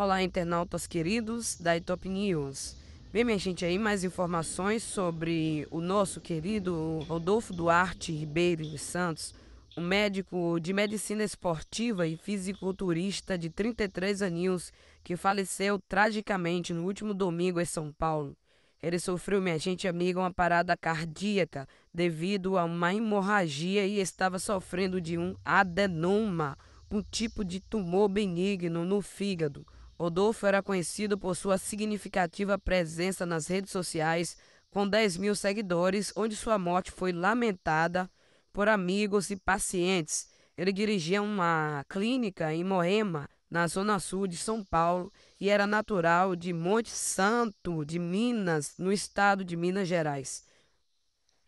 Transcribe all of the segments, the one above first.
Olá, internautas queridos da Itop News. Vem minha gente, aí mais informações sobre o nosso querido Rodolfo Duarte Ribeiro de Santos, um médico de medicina esportiva e fisiculturista de 33 aninhos que faleceu tragicamente no último domingo em São Paulo. Ele sofreu, minha gente amiga, uma parada cardíaca devido a uma hemorragia e estava sofrendo de um adenoma, um tipo de tumor benigno no fígado. Rodolfo era conhecido por sua significativa presença nas redes sociais, com 10 mil seguidores, onde sua morte foi lamentada por amigos e pacientes. Ele dirigia uma clínica em Moema, na zona sul de São Paulo, e era natural de Monte Santo, de Minas, no estado de Minas Gerais.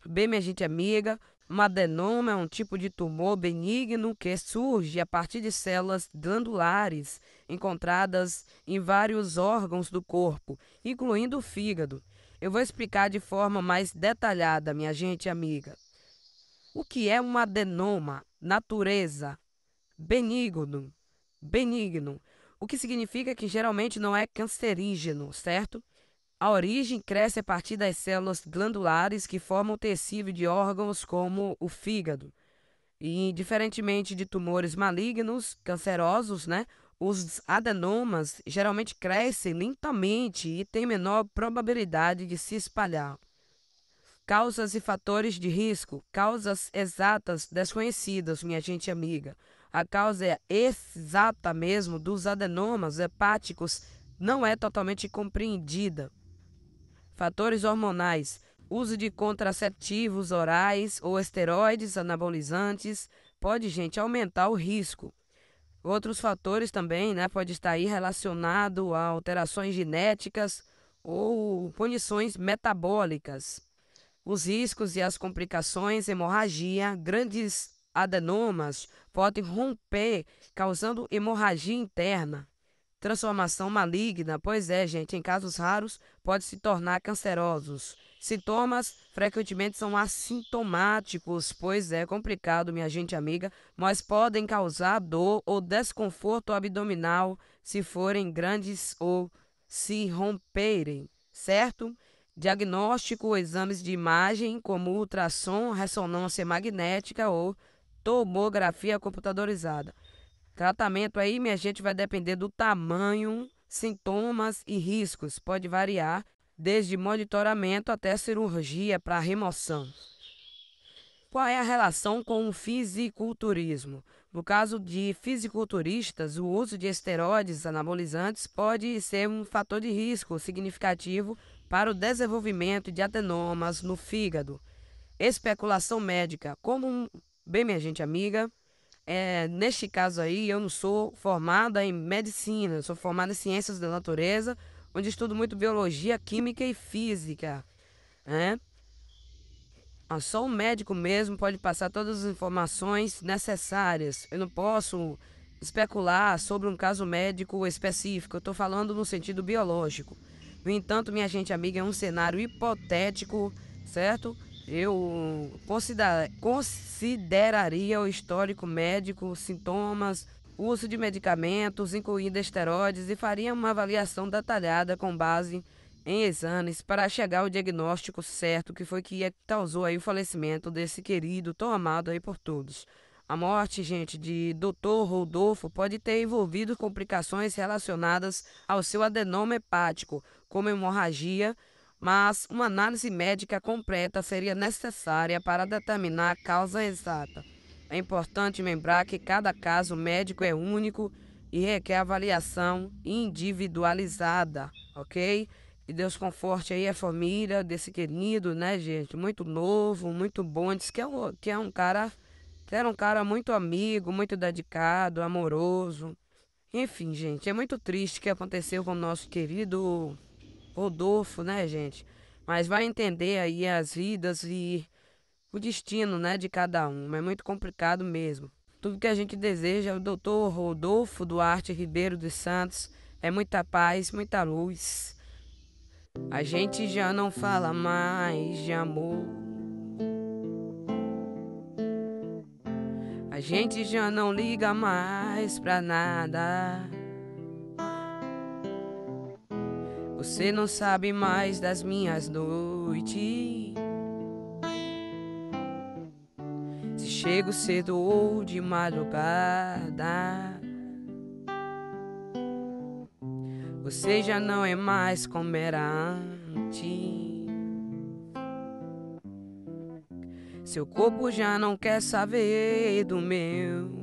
Bem, minha gente amiga, um adenoma é um tipo de tumor benigno que surge a partir de células glandulares encontradas em vários órgãos do corpo, incluindo o fígado. Eu vou explicar de forma mais detalhada, minha gente amiga. O que é um adenoma? Natureza. Benigno. Benigno. O que significa que geralmente não é cancerígeno, certo? A origem cresce a partir das células glandulares que formam o tecido de órgãos como o fígado. E, diferentemente de tumores malignos, cancerosos, né, os adenomas geralmente crescem lentamente e têm menor probabilidade de se espalhar. Causas e fatores de risco. Causas exatas desconhecidas, minha gente amiga. A causa é exata mesmo dos adenomas hepáticos não é totalmente compreendida fatores hormonais, uso de contraceptivos orais ou esteroides anabolizantes pode, gente, aumentar o risco. Outros fatores também, né, pode estar aí relacionado a alterações genéticas ou punições metabólicas. Os riscos e as complicações, hemorragia, grandes adenomas podem romper, causando hemorragia interna, Transformação maligna, pois é, gente, em casos raros, pode se tornar cancerosos. Sintomas frequentemente são assintomáticos, pois é complicado, minha gente amiga, mas podem causar dor ou desconforto abdominal se forem grandes ou se romperem, certo? Diagnóstico, exames de imagem como ultrassom, ressonância magnética ou tomografia computadorizada. Tratamento aí, minha gente, vai depender do tamanho, sintomas e riscos. Pode variar desde monitoramento até cirurgia para remoção. Qual é a relação com o fisiculturismo? No caso de fisiculturistas, o uso de esteroides anabolizantes pode ser um fator de risco significativo para o desenvolvimento de adenomas no fígado. Especulação médica, como bem minha gente amiga, é, neste caso aí, eu não sou formada em medicina, eu sou formada em ciências da natureza, onde estudo muito biologia, química e física. Né? Ah, só o médico mesmo pode passar todas as informações necessárias. Eu não posso especular sobre um caso médico específico, eu estou falando no sentido biológico. No entanto, minha gente amiga, é um cenário hipotético, certo? Eu consideraria o histórico médico, sintomas, uso de medicamentos, incluindo esteroides, e faria uma avaliação detalhada com base em exames para chegar ao diagnóstico certo que foi que é, causou aí o falecimento desse querido tão amado aí por todos. A morte, gente, de Dr. Rodolfo pode ter envolvido complicações relacionadas ao seu adenoma hepático, como hemorragia mas uma análise médica completa seria necessária para determinar a causa exata. É importante lembrar que cada caso médico é único e requer avaliação individualizada, ok? E Deus conforte aí a família desse querido, né, gente? Muito novo, muito bom. Diz que é um, que é um cara. Que era um cara muito amigo, muito dedicado, amoroso. Enfim, gente, é muito triste o que aconteceu com o nosso querido Rodolfo, né, gente? Mas vai entender aí as vidas e o destino, né, de cada um. É muito complicado mesmo. Tudo que a gente deseja é o doutor Rodolfo Duarte Ribeiro dos Santos. É muita paz, muita luz. A gente já não fala mais de amor. A gente já não liga mais pra nada. Você não sabe mais das minhas noites. Se chego cedo ou de madrugada. Você já não é mais como era antes. Seu corpo já não quer saber do meu.